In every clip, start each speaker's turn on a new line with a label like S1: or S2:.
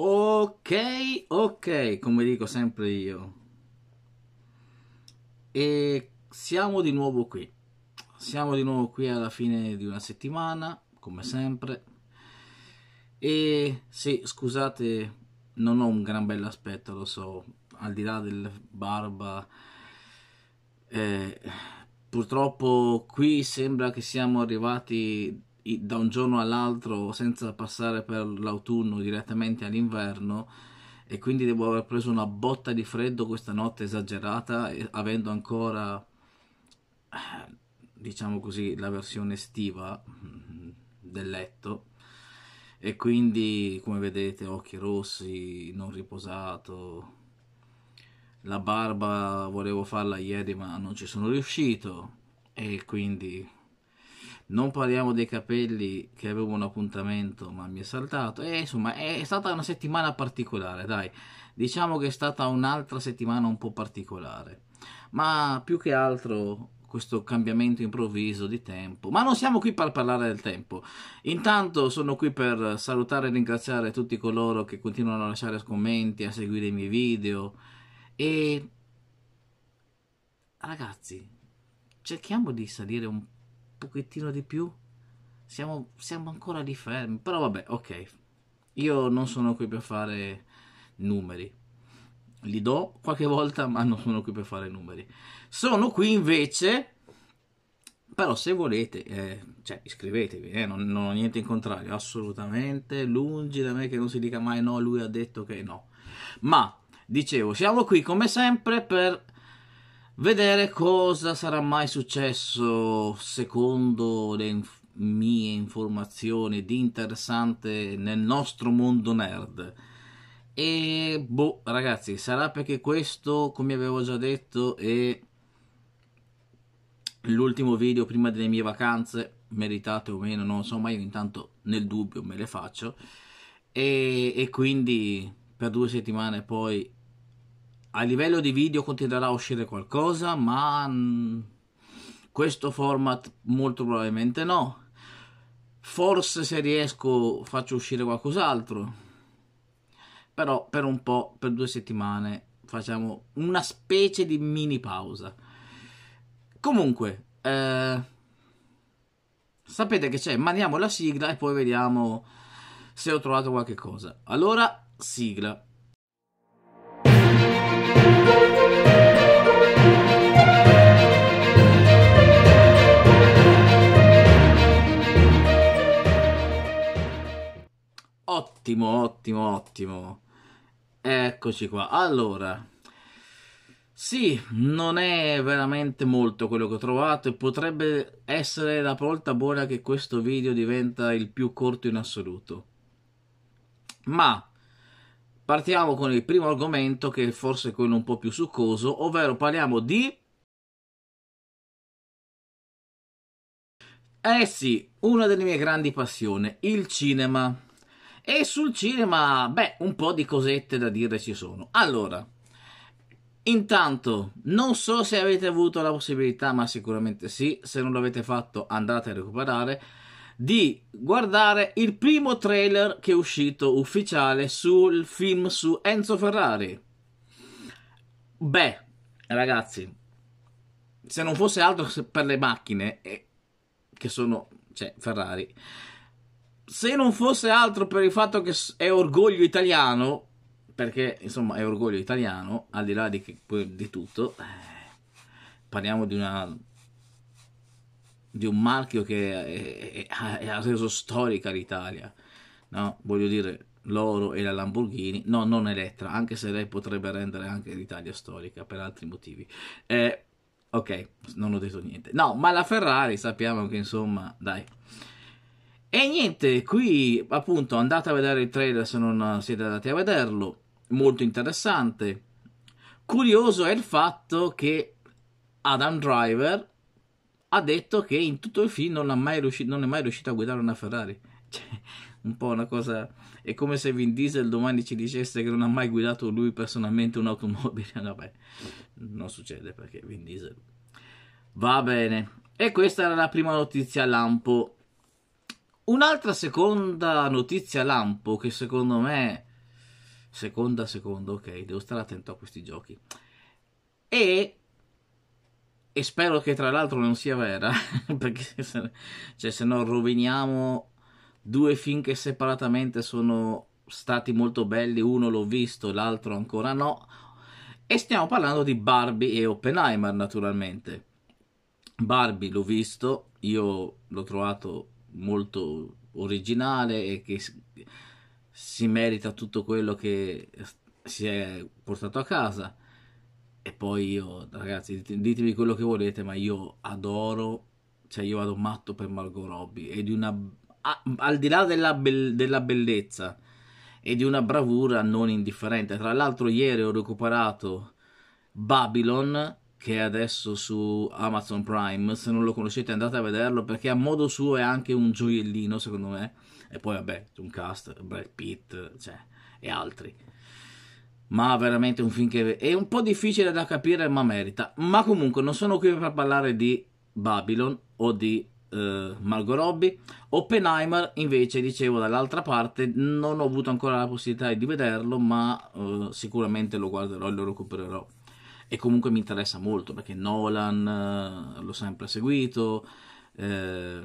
S1: Ok, ok, come dico sempre io. E siamo di nuovo qui. Siamo di nuovo qui alla fine di una settimana, come sempre. E sì, scusate, non ho un gran bell'aspetto, lo so, al di là del barba. Eh, purtroppo qui sembra che siamo arrivati da un giorno all'altro senza passare per l'autunno direttamente all'inverno e quindi devo aver preso una botta di freddo questa notte esagerata avendo ancora eh, diciamo così la versione estiva mm, del letto e quindi come vedete occhi rossi non riposato la barba volevo farla ieri ma non ci sono riuscito e quindi non parliamo dei capelli che avevo un appuntamento ma mi è saltato. E eh, insomma è stata una settimana particolare, dai. Diciamo che è stata un'altra settimana un po' particolare. Ma più che altro questo cambiamento improvviso di tempo. Ma non siamo qui per parlare del tempo. Intanto sono qui per salutare e ringraziare tutti coloro che continuano a lasciare commenti, a seguire i miei video. E ragazzi, cerchiamo di salire un po' pochettino di più? Siamo, siamo ancora di fermi, però vabbè, ok. Io non sono qui per fare numeri. Li do qualche volta, ma non sono qui per fare numeri. Sono qui invece però se volete eh, cioè, iscrivetevi eh, non, non, ho niente in contrario assolutamente lungi da me che non si dica mai no lui ha detto che no ma dicevo siamo qui come sempre per vedere cosa sarà mai successo secondo le inf- mie informazioni di interessante nel nostro mondo nerd. E boh, ragazzi, sarà perché questo, come avevo già detto, è l'ultimo video prima delle mie vacanze, meritate o meno, non so, ma io intanto nel dubbio me le faccio. E, e quindi per due settimane poi a livello di video continuerà a uscire qualcosa, ma mm, questo format molto probabilmente no. Forse se riesco faccio uscire qualcos'altro. Però per un po', per due settimane, facciamo una specie di mini pausa. Comunque, eh, sapete che c'è, mandiamo la sigla e poi vediamo se ho trovato qualche cosa. Allora, sigla. Ottimo, ottimo, ottimo. Eccoci qua. Allora, sì, non è veramente molto quello che ho trovato e potrebbe essere la volta buona che questo video diventa il più corto in assoluto. Ma partiamo con il primo argomento che è forse quello un po' più succoso, ovvero parliamo di... Eh sì, una delle mie grandi passioni, il cinema. E sul cinema, beh, un po' di cosette da dire ci sono. Allora, intanto, non so se avete avuto la possibilità, ma sicuramente sì, se non l'avete fatto andate a recuperare, di guardare il primo trailer che è uscito ufficiale sul film su Enzo Ferrari. Beh, ragazzi, se non fosse altro per le macchine, eh, che sono, cioè, Ferrari se non fosse altro per il fatto che è orgoglio italiano, perché insomma è orgoglio italiano, al di là di, che, di tutto, eh, parliamo di, una, di un marchio che ha reso storica l'Italia, no? Voglio dire, l'oro e la Lamborghini, no, non Elettra, anche se lei potrebbe rendere anche l'Italia storica per altri motivi. Eh, ok, non ho detto niente. No, ma la Ferrari sappiamo che insomma, dai e niente, qui appunto andate a vedere il trailer se non siete andati a vederlo, molto interessante. Curioso è il fatto che Adam Driver ha detto che in tutto il film non, mai riuscito, non è mai riuscito a guidare una Ferrari. Cioè, un po' una cosa. È come se Vin Diesel domani ci dicesse che non ha mai guidato lui personalmente un'automobile. Vabbè, non succede perché Vin Diesel. Va bene. E questa era la prima notizia lampo. Un'altra seconda notizia lampo che secondo me seconda secondo, ok, devo stare attento a questi giochi. E e spero che tra l'altro non sia vera, perché se, cioè, se no roviniamo due film che separatamente sono stati molto belli, uno l'ho visto, l'altro ancora no. E stiamo parlando di Barbie e Oppenheimer, naturalmente. Barbie l'ho visto, io l'ho trovato molto originale e che si merita tutto quello che si è portato a casa. E poi io, ragazzi, ditemi quello che volete, ma io adoro, cioè io vado matto per Margot Robbie e di una, al di là della, be- della bellezza e di una bravura non indifferente. Tra l'altro ieri ho recuperato Babylon che è adesso su Amazon Prime. Se non lo conoscete, andate a vederlo perché a modo suo è anche un gioiellino, secondo me. E poi, vabbè, c'è un cast, Brad Pitt cioè, e altri. Ma veramente un film che è un po' difficile da capire, ma merita. Ma comunque, non sono qui per parlare di Babylon o di eh, Margot Robbie. Oppenheimer, invece, dicevo dall'altra parte, non ho avuto ancora la possibilità di vederlo, ma eh, sicuramente lo guarderò e lo recupererò e comunque mi interessa molto perché Nolan eh, l'ho sempre seguito, eh,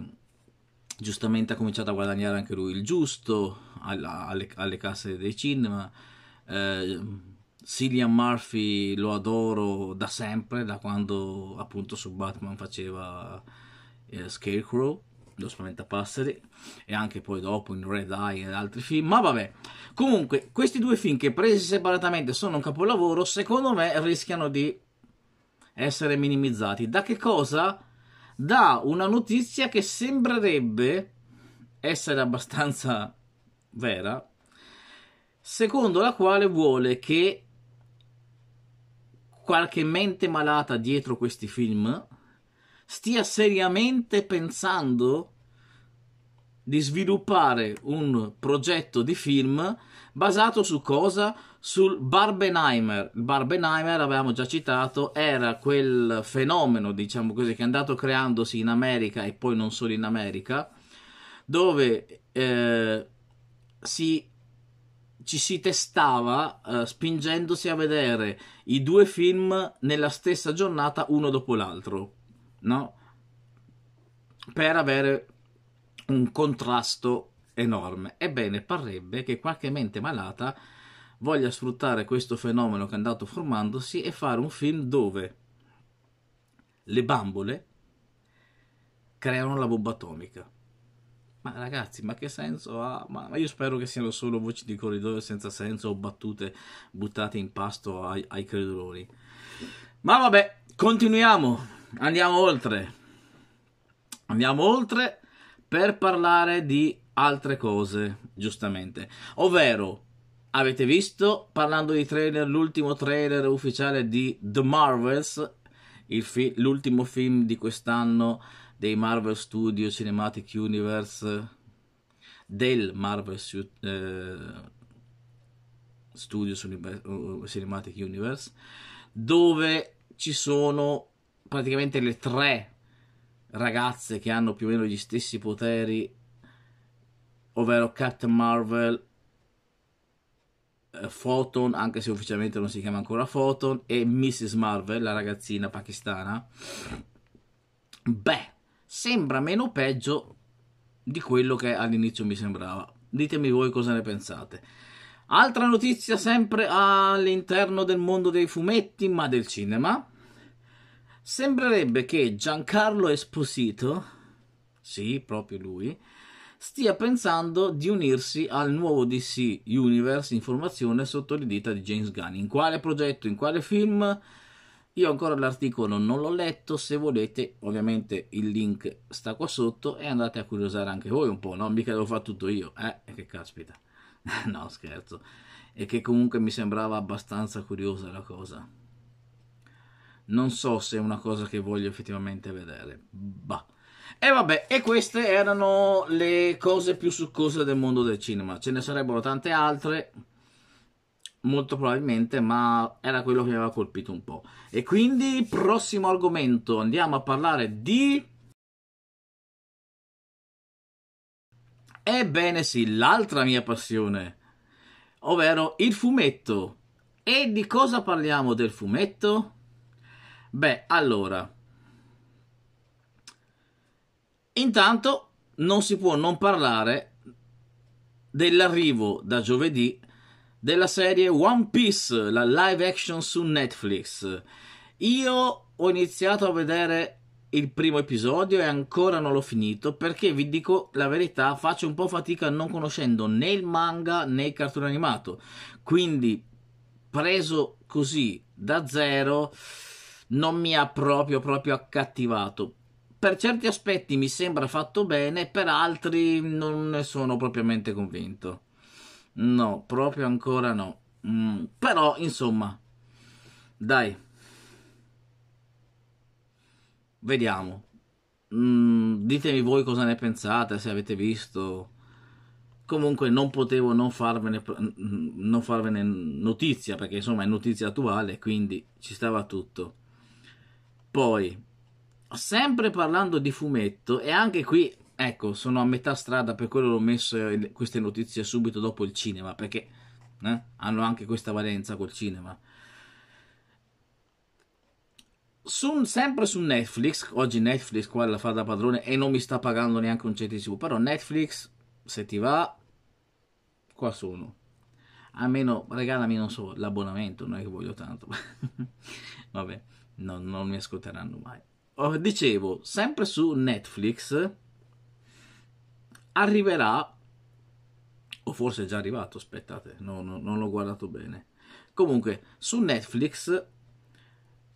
S1: giustamente ha cominciato a guadagnare anche lui il giusto alla, alle, alle, casse dei cinema. Eh, Cillian Murphy lo adoro da sempre, da quando appunto su Batman faceva eh, Scarecrow lo Spaventapasseri e anche poi dopo in Red Eye e altri film, ma vabbè. Comunque, questi due film che presi separatamente sono un capolavoro, secondo me rischiano di essere minimizzati. Da che cosa? Da una notizia che sembrerebbe essere abbastanza vera, secondo la quale vuole che qualche mente malata dietro questi film stia seriamente pensando di sviluppare un progetto di film basato su cosa? Sul Barbenheimer. Il Barbenheimer, avevamo già citato, era quel fenomeno, diciamo così, che è andato creandosi in America e poi non solo in America, dove eh, si, ci si testava eh, spingendosi a vedere i due film nella stessa giornata uno dopo l'altro no? per avere un contrasto enorme. Ebbene, parrebbe che qualche mente malata voglia sfruttare questo fenomeno che è andato formandosi e fare un film dove le bambole creano la bomba atomica. Ma ragazzi, ma che senso ha? Ma, ma io spero che siano solo voci di corridoio senza senso o battute buttate in pasto ai, ai creduloni. Ma vabbè, continuiamo andiamo oltre. Andiamo oltre per parlare di altre cose, giustamente. Ovvero, avete visto, parlando di trailer, l'ultimo trailer ufficiale di The Marvels, fi- l'ultimo film di quest'anno dei Marvel Studio Cinematic Universe, del Marvel eh, Studios Cinematic Universe, dove ci sono praticamente le tre ragazze che hanno più o meno gli stessi poteri, ovvero Captain Marvel, eh, Photon, anche se ufficialmente non si chiama ancora Photon, e Mrs. Marvel, la ragazzina pakistana. Beh, sembra meno peggio di quello che all'inizio mi sembrava. Ditemi voi cosa ne pensate. Altra notizia sempre all'interno del mondo dei fumetti, ma del cinema Sembrerebbe che Giancarlo Esposito, sì, proprio lui, stia pensando di unirsi al nuovo DC Universe in formazione sotto le dita di James Gunn. In quale progetto, in quale film? Io ancora l'articolo non l'ho letto, se volete ovviamente il link sta qua sotto e andate a curiosare anche voi un po', no? Mica l'ho fatto tutto io, eh? Che caspita. no, scherzo. E che comunque mi sembrava abbastanza curiosa la cosa non so se è una cosa che voglio effettivamente vedere. Bah. E vabbè, e queste erano le cose più succose del mondo del cinema. Ce ne sarebbero tante altre, molto probabilmente, ma era quello che mi aveva colpito un po'. E quindi, prossimo argomento, andiamo a parlare di... Ebbene sì, l'altra mia passione, ovvero il fumetto. E di cosa parliamo del fumetto? Beh, allora. Intanto non si può non parlare dell'arrivo da giovedì della serie One Piece, la live action su Netflix. Io ho iniziato a vedere il primo episodio e ancora non l'ho finito perché vi dico la verità, faccio un po' fatica non conoscendo né il manga né il cartone animato. Quindi preso così da zero non mi ha proprio, proprio accattivato. Per certi aspetti mi sembra fatto bene, per altri non ne sono propriamente convinto. No, proprio ancora no. Mm, però, insomma, dai. Vediamo. Mm, ditemi voi cosa ne pensate, se avete visto. Comunque non potevo non farvene, non farvene notizia, perché insomma è notizia attuale, quindi ci stava tutto. Poi, sempre parlando di fumetto, e anche qui, ecco, sono a metà strada, per quello l'ho messo eh, queste notizie subito dopo il cinema, perché eh, hanno anche questa valenza col cinema. Su, sempre su Netflix, oggi Netflix qua la fa da padrone e non mi sta pagando neanche un centesimo, però Netflix, se ti va, qua sono almeno regalami, non so, l'abbonamento, non è che voglio tanto. Vabbè, no, non mi ascolteranno mai. Oh, dicevo, sempre su Netflix arriverà, o forse è già arrivato, aspettate, no, no, non l'ho guardato bene. Comunque, su Netflix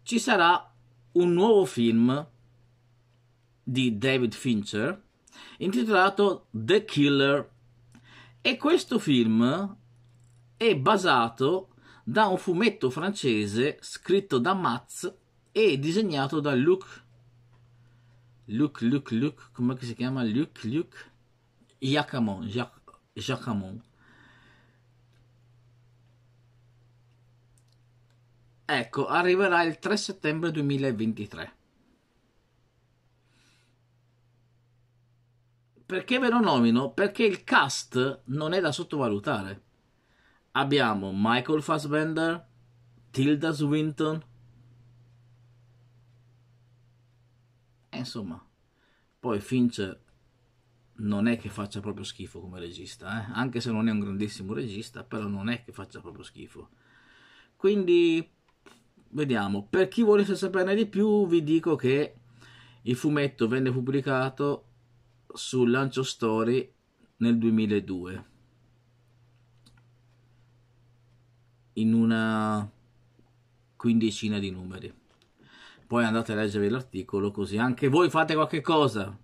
S1: ci sarà un nuovo film di David Fincher intitolato The Killer e questo film è basato da un fumetto francese scritto da Matz e disegnato da Luc Luc Luc Luc come si chiama Luc Luc Jacamon Jacamon Ecco, arriverà il 3 settembre 2023. Perché ve lo nomino? Perché il cast non è da sottovalutare abbiamo Michael Fassbender, Tilda Swinton. E insomma, poi Fincher non è che faccia proprio schifo come regista, eh? anche se non è un grandissimo regista, però non è che faccia proprio schifo. Quindi vediamo, per chi volesse saperne di più vi dico che il fumetto venne pubblicato su Lancio Story nel 2002 in una quindicina di numeri. Poi andate a leggere l'articolo così anche voi fate qualche cosa.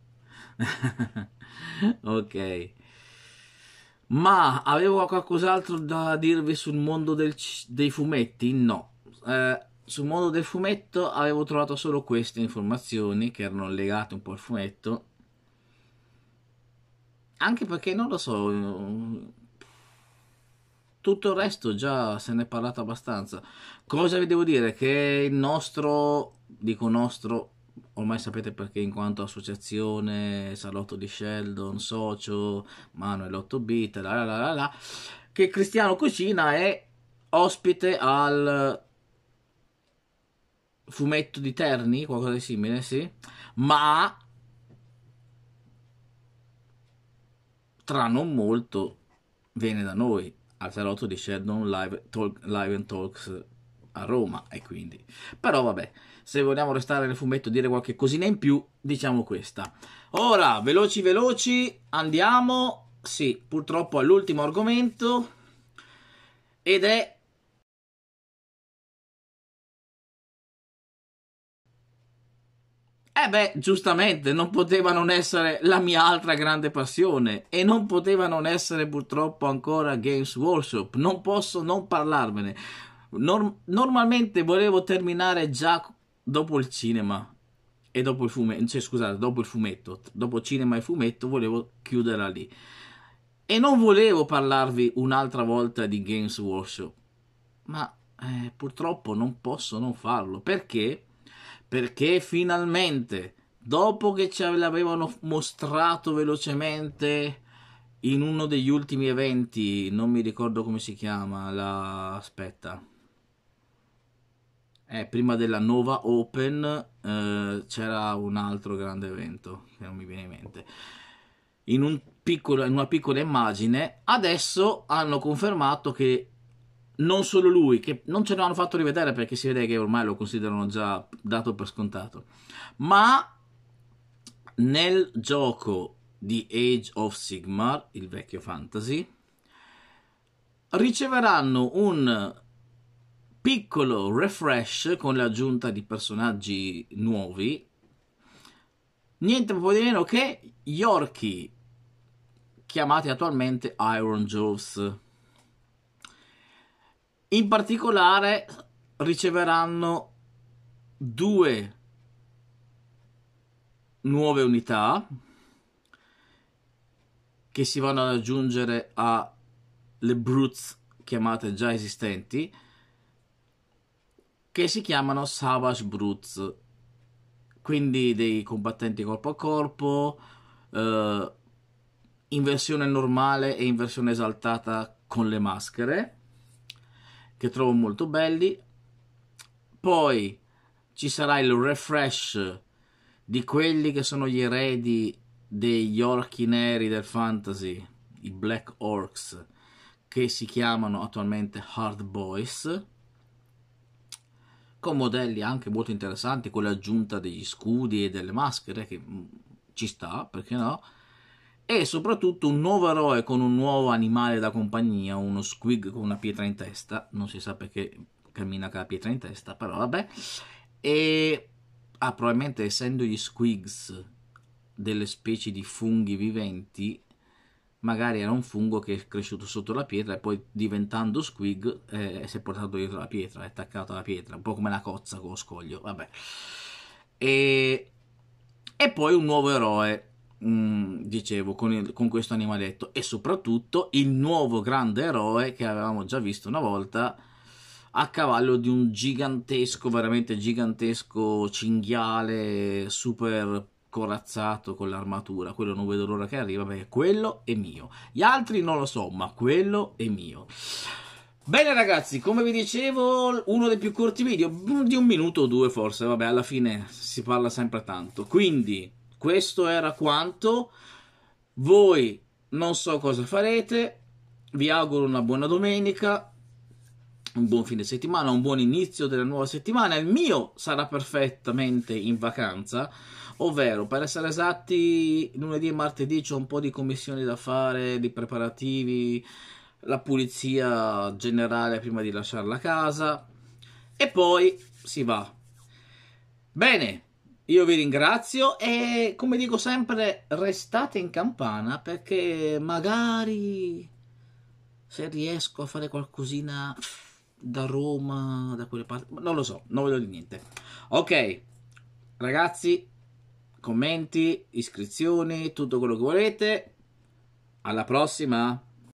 S1: ok. Ma avevo qualcos'altro da dirvi sul mondo del, dei fumetti? No. Eh, sul mondo del fumetto avevo trovato solo queste informazioni che erano legate un po' al fumetto. Anche perché non lo so tutto il resto già se ne è parlato abbastanza. Cosa vi devo dire? Che il nostro, dico nostro, ormai sapete perché in quanto associazione, salotto di Sheldon, socio, Manuel 8 bit, la la la la la, che Cristiano Cucina è ospite al fumetto di Terni, qualcosa di simile, sì, ma tra non molto viene da noi al salotto di Sheldon Live, Talk, Live and Talks a Roma e quindi però vabbè se vogliamo restare nel fumetto e dire qualche cosina in più diciamo questa ora veloci veloci andiamo sì purtroppo all'ultimo argomento ed è Eh beh, giustamente, non poteva non essere la mia altra grande passione e non poteva non essere purtroppo ancora Games Workshop, non posso non parlarvene. Norm- normalmente volevo terminare già dopo il cinema e dopo il fumetto, cioè, scusate, dopo il fumetto, dopo cinema e fumetto volevo chiuderla lì. E non volevo parlarvi un'altra volta di Games Workshop, ma eh, purtroppo non posso non farlo perché perché finalmente, dopo che ce l'avevano mostrato velocemente in uno degli ultimi eventi, non mi ricordo come si chiama, la... aspetta, eh, prima della Nova Open eh, c'era un altro grande evento che non mi viene in mente. In, un piccolo, in una piccola immagine, adesso hanno confermato che non solo lui, che non ce l'hanno fatto rivedere perché si vede che ormai lo considerano già dato per scontato, ma nel gioco di Age of Sigmar, il vecchio fantasy, riceveranno un piccolo refresh con l'aggiunta di personaggi nuovi, niente po' di meno che gli orchi, chiamati attualmente Iron Jaws in particolare riceveranno due nuove unità che si vanno ad aggiungere alle brutes chiamate già esistenti che si chiamano Savage Brutes quindi dei combattenti corpo a corpo eh, in versione normale e in versione esaltata con le maschere che trovo molto belli. Poi ci sarà il refresh di quelli che sono gli eredi degli orchi neri del fantasy, i Black Orcs, che si chiamano attualmente Hard Boys, con modelli anche molto interessanti, con l'aggiunta degli scudi e delle maschere, che mm, ci sta, perché no? e soprattutto un nuovo eroe con un nuovo animale da compagnia, uno squig con una pietra in testa, non si sa perché cammina con la pietra in testa, però vabbè, e ah, probabilmente essendo gli squigs delle specie di funghi viventi, magari era un fungo che è cresciuto sotto la pietra e poi diventando squig eh, si è portato dietro la pietra, è attaccato alla pietra, un po' come la cozza con lo scoglio, vabbè. E, e poi un nuovo eroe Mm, dicevo, con, il, con questo animaletto e soprattutto il nuovo grande eroe che avevamo già visto una volta a cavallo di un gigantesco, veramente gigantesco cinghiale super corazzato con l'armatura. Quello non vedo l'ora che arriva perché quello è mio. Gli altri non lo so, ma quello è mio. Bene ragazzi, come vi dicevo, uno dei più corti video, di un minuto o due forse, vabbè, alla fine si parla sempre tanto. Quindi questo era quanto. Voi non so cosa farete. Vi auguro una buona domenica, un buon fine settimana, un buon inizio della nuova settimana. Il mio sarà perfettamente in vacanza, ovvero per essere esatti, lunedì e martedì c'è un po' di commissioni da fare, di preparativi, la pulizia generale prima di lasciare la casa e poi si va. Bene. Io vi ringrazio e come dico sempre restate in campana perché magari se riesco a fare qualcosina da Roma, da quelle parti, non lo so, non vedo di niente. Ok, ragazzi, commenti, iscrizioni, tutto quello che volete. Alla prossima!